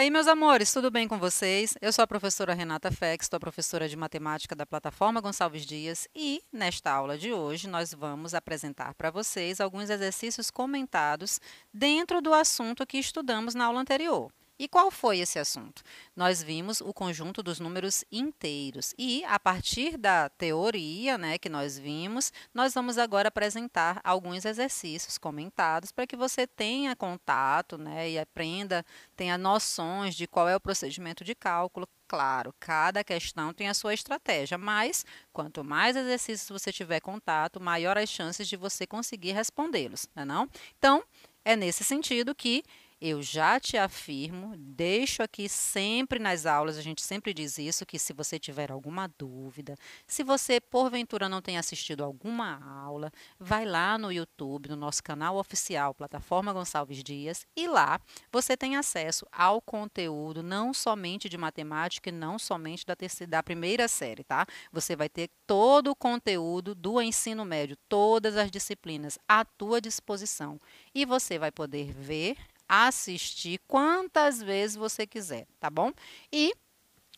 aí, meus amores, tudo bem com vocês? Eu sou a professora Renata Fex, sou professora de matemática da plataforma Gonçalves Dias e nesta aula de hoje nós vamos apresentar para vocês alguns exercícios comentados dentro do assunto que estudamos na aula anterior. E qual foi esse assunto? Nós vimos o conjunto dos números inteiros e, a partir da teoria né, que nós vimos, nós vamos agora apresentar alguns exercícios comentados para que você tenha contato né, e aprenda, tenha noções de qual é o procedimento de cálculo, claro, cada questão tem a sua estratégia, mas quanto mais exercícios você tiver contato, maior as chances de você conseguir respondê-los, não é não? Então, é nesse sentido que eu já te afirmo, deixo aqui sempre nas aulas, a gente sempre diz isso, que se você tiver alguma dúvida, se você porventura não tem assistido alguma aula, vai lá no YouTube, no nosso canal oficial, plataforma Gonçalves Dias, e lá você tem acesso ao conteúdo não somente de matemática e não somente da, terceira, da primeira série, tá? Você vai ter todo o conteúdo do ensino médio, todas as disciplinas à tua disposição. E você vai poder ver assistir quantas vezes você quiser, tá bom? E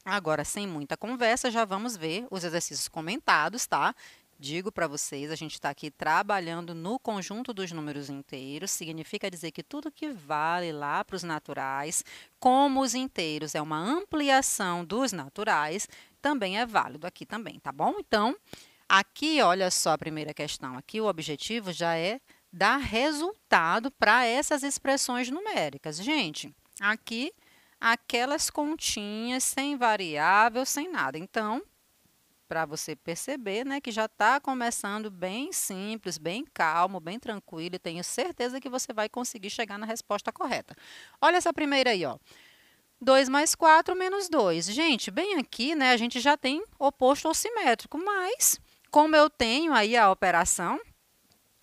agora, sem muita conversa, já vamos ver os exercícios comentados, tá? digo para vocês, a gente está aqui trabalhando no conjunto dos números inteiros, significa dizer que tudo que vale lá para os naturais, como os inteiros é uma ampliação dos naturais, também é válido aqui também, tá bom? Então, aqui, olha só a primeira questão, aqui o objetivo já é dar resultado para essas expressões numéricas. Gente, aqui aquelas continhas sem variável, sem nada. Então, para você perceber, né, que já está começando bem simples, bem calmo, bem tranquilo, e tenho certeza que você vai conseguir chegar na resposta correta. Olha essa primeira aí, ó. 2 mais 4 menos 2. Gente, bem aqui, né, a gente já tem oposto ou simétrico, mas como eu tenho aí a operação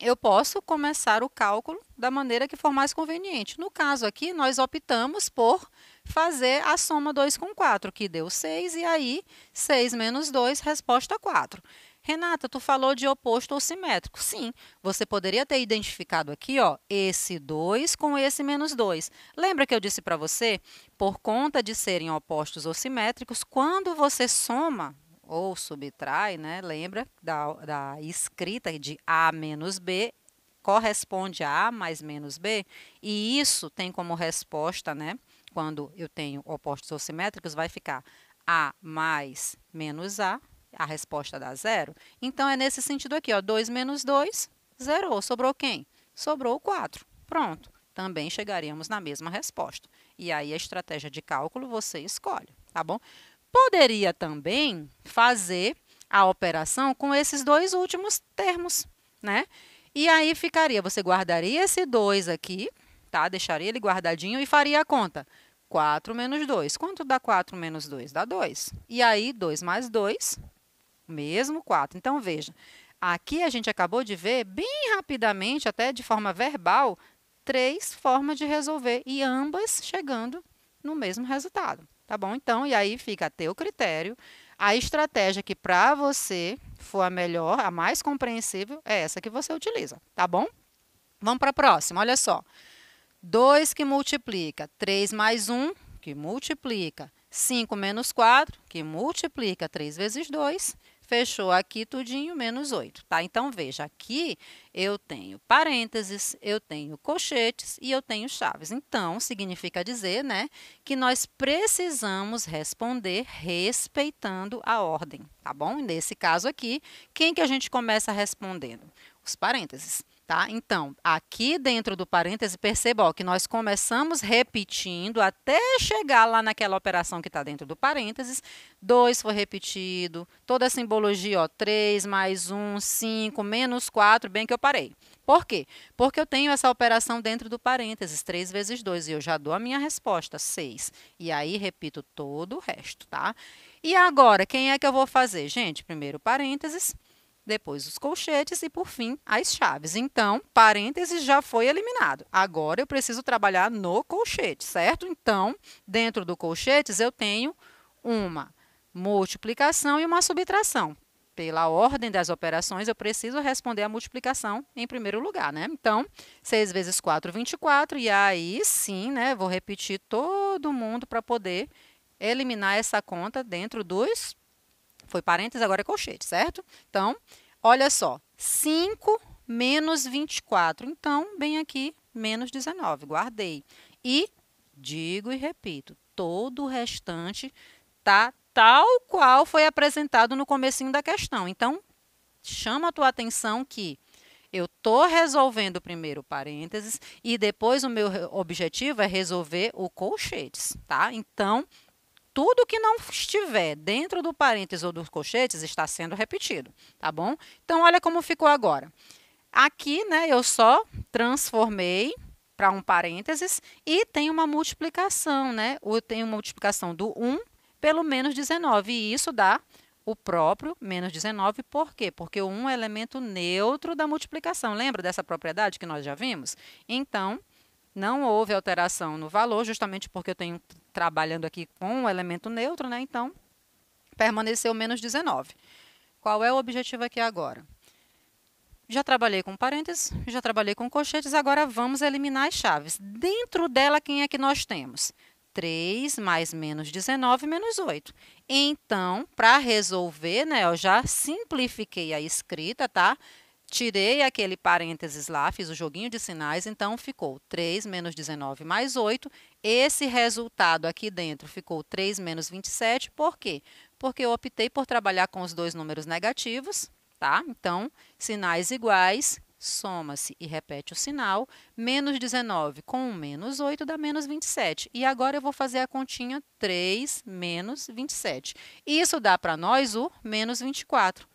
eu posso começar o cálculo da maneira que for mais conveniente. No caso aqui, nós optamos por fazer a soma 2 com 4, que deu 6, e aí 6 menos 2, resposta 4. Renata, tu falou de oposto ou simétrico. Sim, você poderia ter identificado aqui, ó, esse 2 com esse menos 2. Lembra que eu disse para você, por conta de serem opostos ou simétricos, quando você soma ou subtrai, né? Lembra da, da escrita de A menos B corresponde a A mais menos B, e isso tem como resposta, né? Quando eu tenho opostos ou simétricos, vai ficar A mais menos A, a resposta dá zero. Então, é nesse sentido aqui, ó, 2 menos 2, zerou. Sobrou quem? Sobrou 4. Pronto. Também chegaríamos na mesma resposta. E aí, a estratégia de cálculo você escolhe, tá bom? Poderia também fazer a operação com esses dois últimos termos, né? E aí ficaria, você guardaria esse 2 aqui, tá? Deixaria ele guardadinho e faria a conta. 4 menos 2. Quanto dá 4 menos 2? Dá 2. E aí, 2 mais 2, mesmo 4. Então, veja, aqui a gente acabou de ver, bem rapidamente, até de forma verbal, três formas de resolver e ambas chegando no mesmo resultado. Tá bom? Então, e aí fica a teu critério. A estratégia que para você for a melhor, a mais compreensível, é essa que você utiliza, tá bom? Vamos para a próxima, olha só. 2 que multiplica 3 mais 1, que multiplica 5 menos 4, que multiplica 3 vezes 2, fechou aqui tudinho, menos 8, tá? Então, veja, aqui eu tenho parênteses, eu tenho colchetes e eu tenho chaves. Então, significa dizer, né, que nós precisamos responder respeitando a ordem, tá bom? Nesse caso aqui, quem que a gente começa respondendo? Os parênteses. Tá? Então, aqui dentro do parêntese, perceba ó, que nós começamos repetindo até chegar lá naquela operação que está dentro do parênteses. 2 foi repetido, toda a simbologia, ó, 3 mais 1, 5, menos 4, bem que eu parei. Por quê? Porque eu tenho essa operação dentro do parênteses, 3 vezes 2, e eu já dou a minha resposta, 6. E aí, repito todo o resto, tá? E agora, quem é que eu vou fazer? Gente, primeiro parênteses, depois os colchetes e, por fim, as chaves. Então, parênteses já foi eliminado. Agora eu preciso trabalhar no colchete, certo? Então, dentro do colchetes eu tenho uma multiplicação e uma subtração. Pela ordem das operações, eu preciso responder a multiplicação em primeiro lugar, né? Então, 6 vezes 4, 24. E aí, sim, né? Vou repetir todo mundo para poder eliminar essa conta dentro dos foi parênteses, agora é colchete, certo? Então, olha só. 5 menos 24. Então, bem aqui, menos 19. Guardei. E digo e repito, todo o restante tá tal qual foi apresentado no comecinho da questão. Então, chama a tua atenção que eu estou resolvendo primeiro parênteses e depois o meu objetivo é resolver o colchetes, tá? Então, tudo que não estiver dentro do parênteses ou dos colchetes está sendo repetido, tá bom? Então, olha como ficou agora. Aqui, né, eu só transformei para um parênteses e tem uma multiplicação, né? Eu tenho uma multiplicação do 1 pelo menos 19 e isso dá o próprio menos 19, por quê? Porque o 1 é elemento neutro da multiplicação. Lembra dessa propriedade que nós já vimos? Então, não houve alteração no valor, justamente porque eu tenho trabalhando aqui com o elemento neutro, né? Então, permaneceu menos 19. Qual é o objetivo aqui agora? Já trabalhei com parênteses, já trabalhei com colchetes, agora vamos eliminar as chaves. Dentro dela, quem é que nós temos? 3 mais menos 19 menos 8. Então, para resolver, né, eu já simplifiquei a escrita, tá? Tirei aquele parênteses lá, fiz o joguinho de sinais, então ficou 3 menos 19 mais 8. Esse resultado aqui dentro ficou 3 menos 27, por quê? Porque eu optei por trabalhar com os dois números negativos, tá? Então, sinais iguais, soma-se e repete o sinal, menos 19 com menos 8 dá menos 27. E agora eu vou fazer a continha 3 menos 27. Isso dá para nós o menos 24.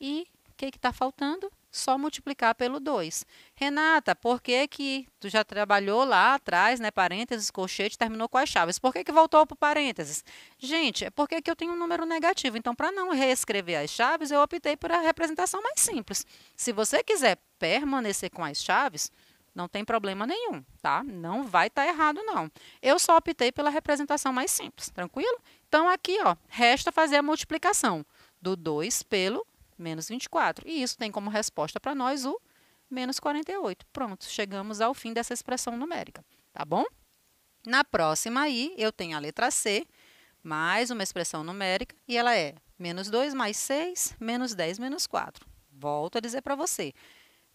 E o que está faltando? só multiplicar pelo 2. Renata, por que que tu já trabalhou lá atrás, né, parênteses, colchete, terminou com as chaves? Por que que voltou para parênteses? Gente, é porque aqui eu tenho um número negativo, então para não reescrever as chaves, eu optei por a representação mais simples. Se você quiser permanecer com as chaves, não tem problema nenhum, tá? Não vai estar tá errado, não. Eu só optei pela representação mais simples, tranquilo? Então, aqui, ó, resta fazer a multiplicação do 2 pelo menos 24. E isso tem como resposta para nós o menos 48. Pronto, chegamos ao fim dessa expressão numérica, tá bom? Na próxima aí, eu tenho a letra C, mais uma expressão numérica, e ela é menos 2 mais 6, menos 10 menos 4. Volto a dizer para você,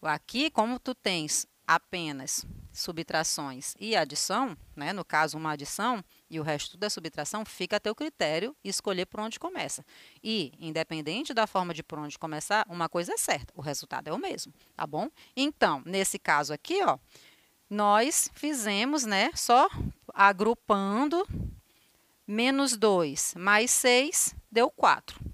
aqui como tu tens apenas subtrações e adição, né, no caso uma adição, e o resto da é subtração fica a teu critério escolher por onde começa. E, independente da forma de por onde começar, uma coisa é certa, o resultado é o mesmo, tá bom? Então, nesse caso aqui, ó, nós fizemos, né, só agrupando menos 2 mais 6 deu 4.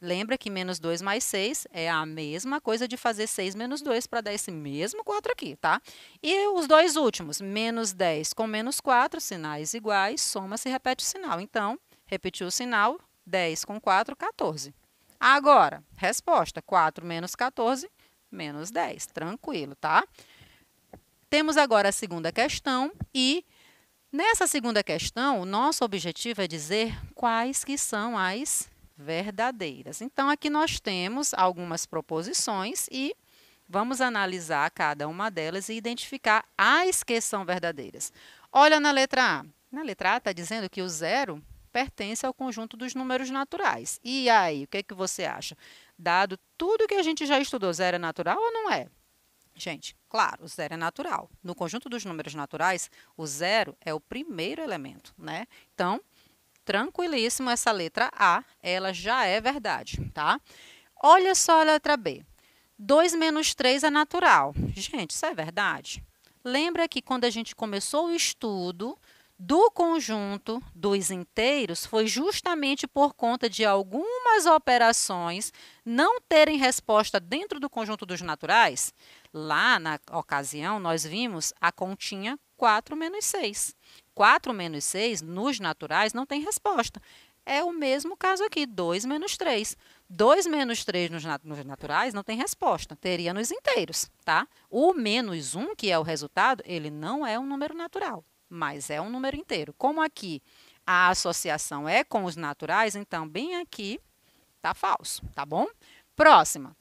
Lembra que menos 2 mais 6 é a mesma coisa de fazer 6 menos 2 para dar esse mesmo 4 aqui, tá? E os dois últimos, menos 10 com menos 4, sinais iguais, soma se e repete o sinal. Então, repetiu o sinal, 10 com 4, 14. Agora, resposta, 4 menos 14, menos 10. Tranquilo, tá? Temos agora a segunda questão e... Nessa segunda questão, o nosso objetivo é dizer quais que são as verdadeiras. Então, aqui nós temos algumas proposições e vamos analisar cada uma delas e identificar as que são verdadeiras. Olha na letra A. Na letra A está dizendo que o zero pertence ao conjunto dos números naturais. E aí, o que, é que você acha? Dado tudo que a gente já estudou, zero é natural ou não é? Gente, claro, o zero é natural. No conjunto dos números naturais, o zero é o primeiro elemento, né? Então, tranquilíssimo, essa letra A, ela já é verdade, tá? Olha só a letra B. 2 menos 3 é natural. Gente, isso é verdade? Lembra que quando a gente começou o estudo do conjunto dos inteiros, foi justamente por conta de algumas operações não terem resposta dentro do conjunto dos naturais? Lá na ocasião, nós vimos a continha 4 menos 6. 4 menos 6, nos naturais, não tem resposta. É o mesmo caso aqui, 2 menos 3. 2 menos 3 nos, nat nos naturais não tem resposta, teria nos inteiros, tá? O menos 1, que é o resultado, ele não é um número natural, mas é um número inteiro. Como aqui a associação é com os naturais, então bem aqui tá falso, tá bom? Próxima.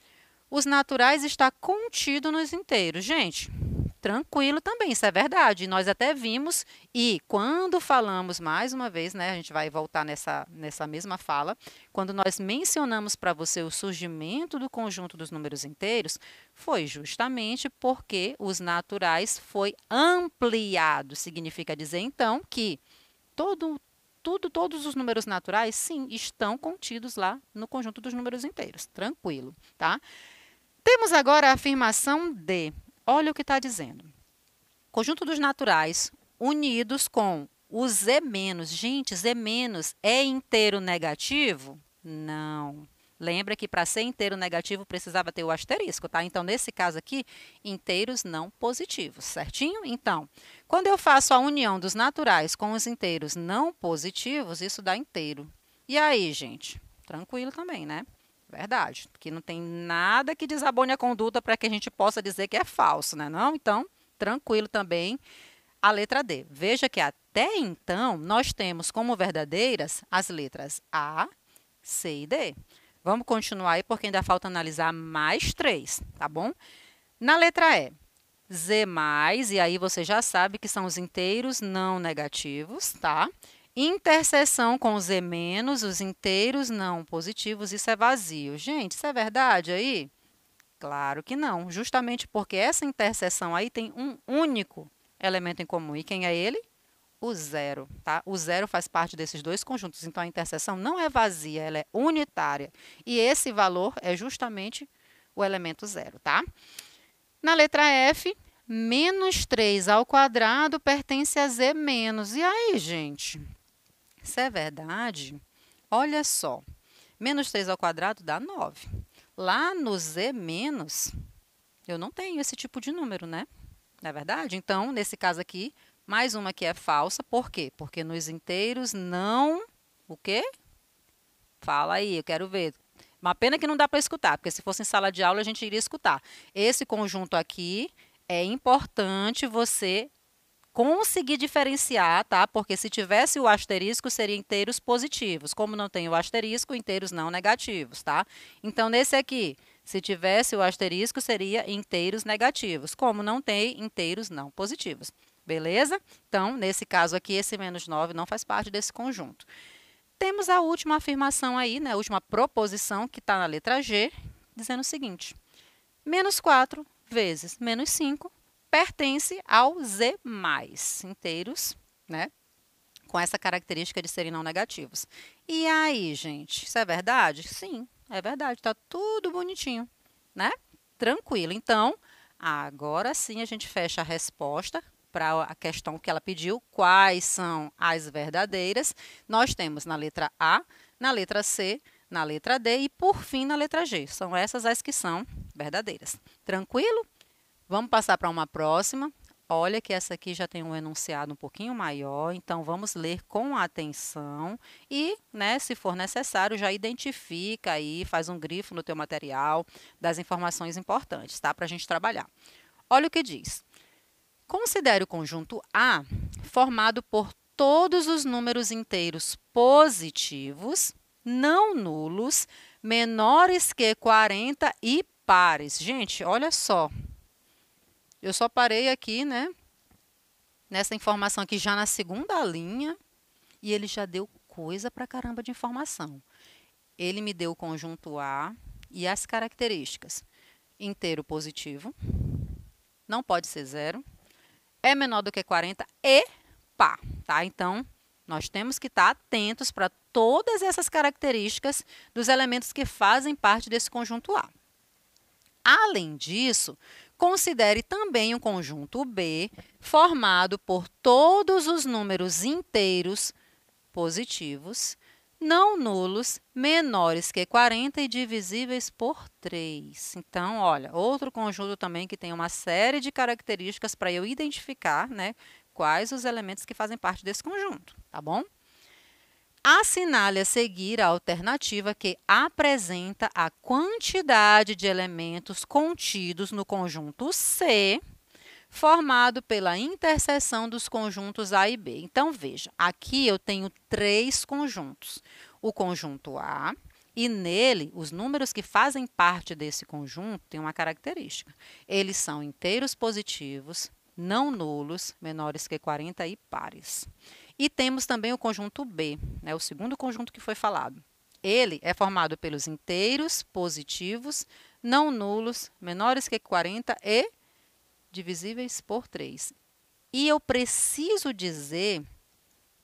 Os naturais está contido nos inteiros. Gente, tranquilo também, isso é verdade. Nós até vimos, e quando falamos mais uma vez, né, a gente vai voltar nessa, nessa mesma fala, quando nós mencionamos para você o surgimento do conjunto dos números inteiros, foi justamente porque os naturais foi ampliado. Significa dizer, então, que todo, tudo, todos os números naturais, sim, estão contidos lá no conjunto dos números inteiros. Tranquilo, tá? Temos agora a afirmação D. Olha o que está dizendo. Conjunto dos naturais unidos com o Z-. Gente, Z- é inteiro negativo? Não. Lembra que para ser inteiro negativo precisava ter o asterisco, tá? Então, nesse caso aqui, inteiros não positivos, certinho? Então, quando eu faço a união dos naturais com os inteiros não positivos, isso dá inteiro. E aí, gente? Tranquilo também, né? Verdade. Que não tem nada que desabone a conduta para que a gente possa dizer que é falso, né? Não? Então, tranquilo também a letra D. Veja que até então nós temos como verdadeiras as letras A, C e D. Vamos continuar aí porque ainda falta analisar mais três, tá bom? Na letra E, Z mais, e aí você já sabe que são os inteiros não negativos, tá? Interseção com os E menos, os inteiros não positivos, isso é vazio. Gente, isso é verdade aí? Claro que não, justamente porque essa interseção aí tem um único elemento em comum. E quem é ele? O zero, tá? O zero faz parte desses dois conjuntos, então a interseção não é vazia, ela é unitária. E esse valor é justamente o elemento zero, tá? Na letra F, menos 3 ao quadrado pertence a z menos. E aí, gente? Se é verdade, olha só. Menos 3 ao quadrado dá 9. Lá no z menos, eu não tenho esse tipo de número, né? Não é verdade? Então, nesse caso aqui, mais uma que é falsa. Por quê? Porque nos inteiros não... O quê? Fala aí, eu quero ver. Uma pena que não dá para escutar, porque se fosse em sala de aula a gente iria escutar. Esse conjunto aqui é importante você conseguir diferenciar, tá? Porque se tivesse o asterisco, seria inteiros positivos. Como não tem o asterisco, inteiros não negativos, tá? Então, nesse aqui, se tivesse o asterisco, seria inteiros negativos. Como não tem, inteiros não positivos. Beleza? Então, nesse caso aqui, esse menos 9 não faz parte desse conjunto. Temos a última afirmação aí, né? A última proposição que está na letra G, dizendo o seguinte. Menos 4 vezes menos 5 pertence ao Z+, inteiros, né? Com essa característica de serem não negativos. E aí, gente, isso é verdade? Sim, é verdade, tá tudo bonitinho, né? Tranquilo. Então, agora sim a gente fecha a resposta para a questão que ela pediu, quais são as verdadeiras. Nós temos na letra A, na letra C, na letra D e, por fim, na letra G. São essas as que são verdadeiras. Tranquilo? Vamos passar para uma próxima. Olha que essa aqui já tem um enunciado um pouquinho maior, então vamos ler com atenção e, né, se for necessário, já identifica aí, faz um grifo no teu material das informações importantes, tá? Para a gente trabalhar. Olha o que diz. Considere o conjunto A formado por todos os números inteiros positivos, não nulos, menores que 40 e pares. Gente, olha só, eu só parei aqui, né? Nessa informação aqui já na segunda linha e ele já deu coisa pra caramba de informação. Ele me deu o conjunto A e as características. Inteiro positivo, não pode ser zero, é menor do que 40 e pá, tá? Então, nós temos que estar tá atentos para todas essas características dos elementos que fazem parte desse conjunto A. Além disso, Considere também o conjunto B formado por todos os números inteiros positivos, não nulos, menores que 40 e divisíveis por 3. Então, olha, outro conjunto também que tem uma série de características para eu identificar né, quais os elementos que fazem parte desse conjunto, tá bom? assinale a seguir a alternativa que apresenta a quantidade de elementos contidos no conjunto C, formado pela interseção dos conjuntos A e B. Então, veja, aqui eu tenho três conjuntos. O conjunto A, e nele, os números que fazem parte desse conjunto têm uma característica. Eles são inteiros positivos, não nulos, menores que 40 e pares. E temos também o conjunto B, né, o segundo conjunto que foi falado. Ele é formado pelos inteiros positivos, não nulos, menores que 40 e divisíveis por 3. E eu preciso dizer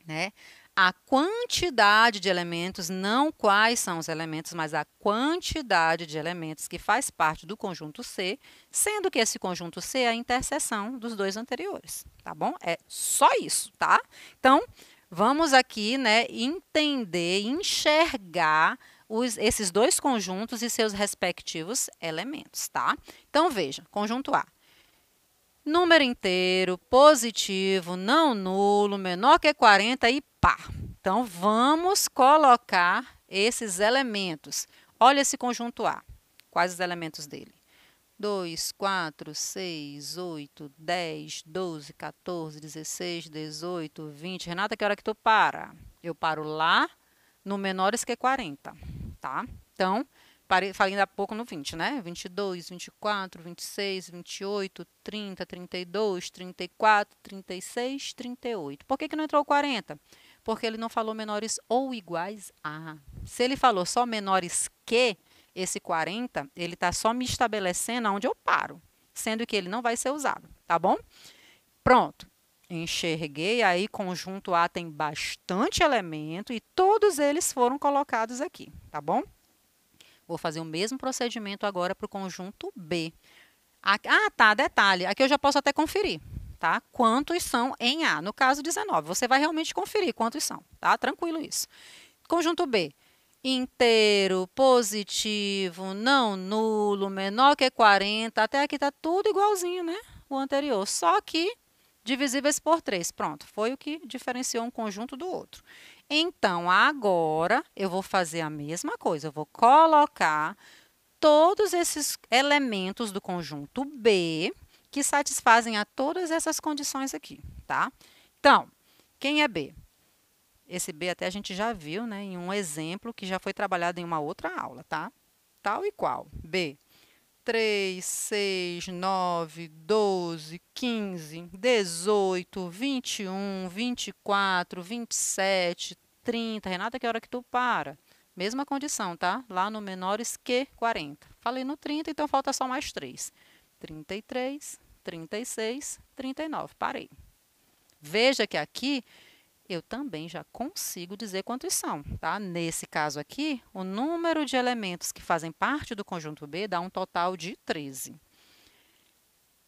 né, a quantidade de elementos, não quais são os elementos, mas a quantidade de elementos que faz parte do conjunto C, sendo que esse conjunto C é a interseção dos dois anteriores, tá bom? É só isso, tá? Então, vamos aqui, né, entender, enxergar os, esses dois conjuntos e seus respectivos elementos, tá? Então, veja, conjunto A número inteiro, positivo, não nulo, menor que 40 e pá. Então, vamos colocar esses elementos. Olha esse conjunto A. Quais os elementos dele? 2, 4, 6, 8, 10, 12, 14, 16, 18, 20. Renata, que hora que tu para? Eu paro lá no menores que 40, tá? Então, parei, falei ainda há pouco no 20, né? 22, 24, 26, 28, 30, 32, 34, 36, 38. Por que, que não entrou 40? Porque ele não falou menores ou iguais a. Se ele falou só menores que esse 40, ele está só me estabelecendo onde eu paro, sendo que ele não vai ser usado, tá bom? Pronto enxerguei, aí conjunto A tem bastante elemento e todos eles foram colocados aqui, tá bom? Vou fazer o mesmo procedimento agora para o conjunto B. Ah, tá, detalhe. Aqui eu já posso até conferir, tá? Quantos são em A? No caso, 19. Você vai realmente conferir quantos são, tá? Tranquilo isso. Conjunto B. Inteiro, positivo, não nulo, menor que 40. Até aqui tá tudo igualzinho, né? O anterior. Só que divisíveis por 3. Pronto, foi o que diferenciou um conjunto do outro. Então, agora eu vou fazer a mesma coisa, eu vou colocar todos esses elementos do conjunto B que satisfazem a todas essas condições aqui, tá? Então, quem é B? Esse B até a gente já viu, né, em um exemplo que já foi trabalhado em uma outra aula, tá? Tal e qual. B 3, 6, 9, 12, 15, 18, 21, 24, 27, 30. Renata, que é hora que tu para? Mesma condição, tá? Lá no menores que 40. Falei no 30, então falta só mais 3. 33, 36, 39. Parei. Veja que aqui eu também já consigo dizer quantos são, tá? Nesse caso aqui, o número de elementos que fazem parte do conjunto B dá um total de 13.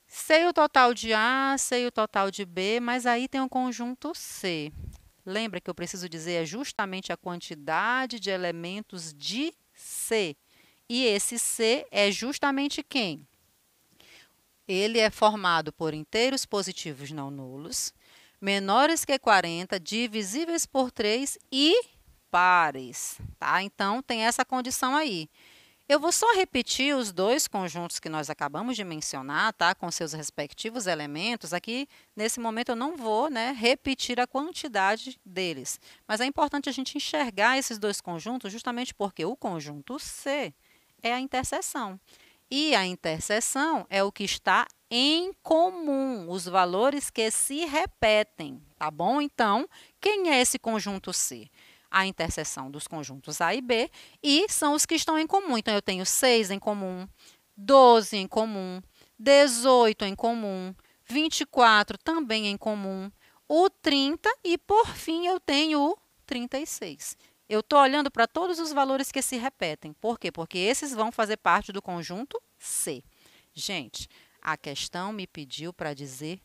Sei o total de A, sei o total de B, mas aí tem o um conjunto C. Lembra que eu preciso dizer é justamente a quantidade de elementos de C. E esse C é justamente quem? Ele é formado por inteiros positivos não nulos, menores que 40, divisíveis por 3 e pares, tá? Então tem essa condição aí. Eu vou só repetir os dois conjuntos que nós acabamos de mencionar, tá? Com seus respectivos elementos. Aqui, nesse momento, eu não vou né, repetir a quantidade deles. Mas é importante a gente enxergar esses dois conjuntos justamente porque o conjunto C é a interseção. E a interseção é o que está em comum, os valores que se repetem, tá bom? Então, quem é esse conjunto C? a interseção dos conjuntos A e B, e são os que estão em comum. Então, eu tenho 6 em comum, 12 em comum, 18 em comum, 24 também em comum, o 30 e, por fim, eu tenho o 36. Eu estou olhando para todos os valores que se repetem. Por quê? Porque esses vão fazer parte do conjunto C. Gente, a questão me pediu para dizer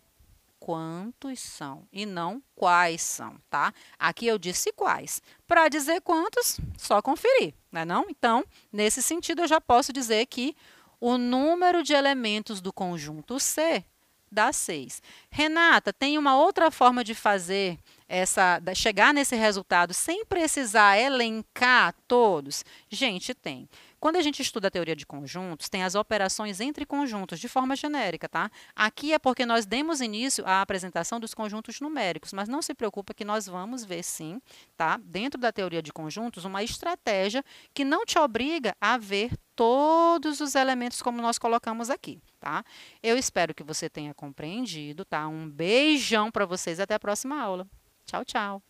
quantos são e não quais são, tá? Aqui eu disse quais. Para dizer quantos, só conferir, não é não? Então, nesse sentido, eu já posso dizer que o número de elementos do conjunto C dá 6. Renata, tem uma outra forma de fazer essa chegar nesse resultado sem precisar elencar todos? Gente, tem. Quando a gente estuda a teoria de conjuntos, tem as operações entre conjuntos, de forma genérica, tá? Aqui é porque nós demos início à apresentação dos conjuntos numéricos, mas não se preocupa que nós vamos ver sim, tá? Dentro da teoria de conjuntos, uma estratégia que não te obriga a ver todos os elementos como nós colocamos aqui, tá? Eu espero que você tenha compreendido, tá? Um beijão para vocês até a próxima aula. Tchau, tchau.